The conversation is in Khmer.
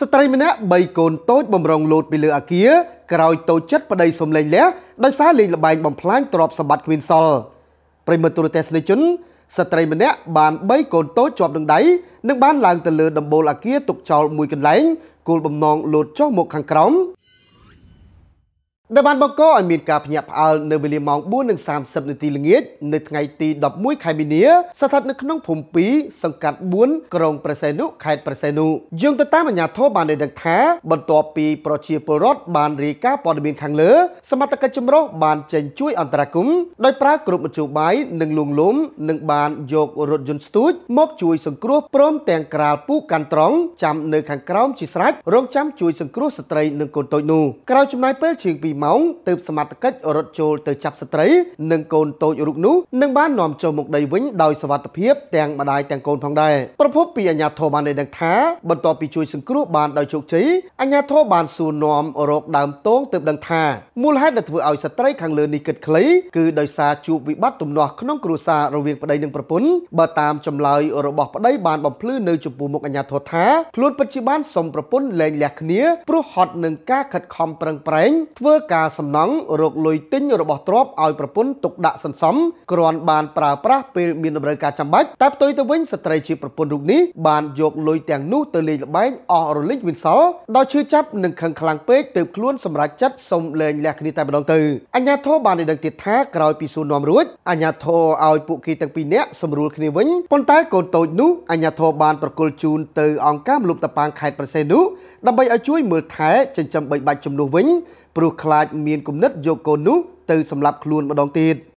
ស្ត្រីម្នាក់3កូនតូចបំរុងលោតពីលើអាគារក្រោយតូចចិត្តប្តីសំលេងលះដោយសារលេងល្បែងបំផ្លាញទ្រព្យសម្បត្តិគ្មានសល់ប្រិមត្តទូរទស្សនិកជនស្ត្រីម្នាក់បាន3កូនតូចជាប់នឹងដៃនិងបានឡើងទៅលើ ដំបូលអាគារទុកចោលមួយកន្លែងគោលបំណងលោតចុះមកខាងក្រោមដែលបានបង្កឲ្យមានការភ្ញាក់ផ្អើលនៅវេលាម៉ោង4:30នាទីល្ងាចនៅថ្ងៃទី11ខែមីនាស្ថិតនៅក្នុងភូមិ2សង្កាត់4ក្រុងប្រសេនុខេត្តប្រសេនុយោងទៅតាមអាជ្ញាធរបានដឹងថាបន្ទាប់ពីប្រជាពលរដ្ឋបានរាយការណ៍ព័ត៌មានខាងលើសមត្ថកិច្ចចម្រុះបានចេញជួយអន្តរាគមន៍ដោយប្រើគ្រប់មធ្យោបាយនិងលួងលោមនិងបានយករថយន្តស្ទូចមកជួយសង្គ្រោះព្រមទាំងក្រាលពូកកាន់ត្រង់ចាំនៅខាងក្រោមជាស្រេចរងចាំជួយសង្គ្រោះស្ត្រីនិងកូនតូចនោះក្រោយចំណាយពេលជាង2ម៉ោងទើបសមត្ថកិច្ចរត់ចូលទៅចាប់ស្ត្រីនិងកូនតូចរូបនោះនឹងបាននាំចូលមកដីវិញដោយសវត្ថិភាពទាំងម្ដាយទាំងកូនផងដែរប្រពន្ធពីអាញាធរបានដឹងថាបន្ទាប់ពីជួយសង្គ្រោះបានដោយជោគជ័យអាញាធរបានសួរនាំរកដើមតងទើបដឹងថាមូលហេតុដែលធ្វើឲ្យស្ត្រីខាងលើនេះគិតខ្លីគឺដោយសារជួបវិបត្តិទំនាស់ក្នុងគ្រួសាររវាងប្តីនិងប្រពន្ធបើតាមចម្លើយរបស់ប្តីបានបំភ្លឺនៅចំពោះមុខអាញាធរថាខ្លួនពិតជាបានសុំប្រពន្ធលែងលះគ្នាព្រោះហត់នឹងការខិតខំប្រឹងប្រែងធ្វើការសំណង់រកលុយទិញរបស់ទ្រព្យឲ្យប្រពន្ធទុកដាក់សន្សំគ្រាន់បានប្រើប្រាស់ពេលមានតម្រូវការចាំបាច់តែផ្ទុយទៅវិញស្ត្រីជាប្រពន្ធរូបនេះបានយកលុយទាំងនោះទៅលេងល្បែងអស់រលីងវិនសល់ដោយឈឺចាប់និងខឹងខ្លាំងពេកទៅខ្លួនសម្រាប់ចិត្តសុំលែងលះគ្នាតែម្ដងទៅអញ្ញាធមបានដឹងទៀតថាក្រោយពីសួរនាំរួចអញ្ញាធមឲ្យពួកគេទាំងពីរនាក់សម្រួលគ្នាវិញប៉ុន្តែកូនតូចនោះអញ្ញាធមបានប្រគល់ជូនទៅអង្គការមលុបតប៉ាងខេត្តប្រសេនោះដើម្បីឲ្យជួយមើលថែចិញ្ចឹមបីបាច់ជំនួសវិញព្រោះខ្លាអាចមានគំនិតយកកូននោះទៅសម្លាប់ខ្លួនម្ដងទៀត។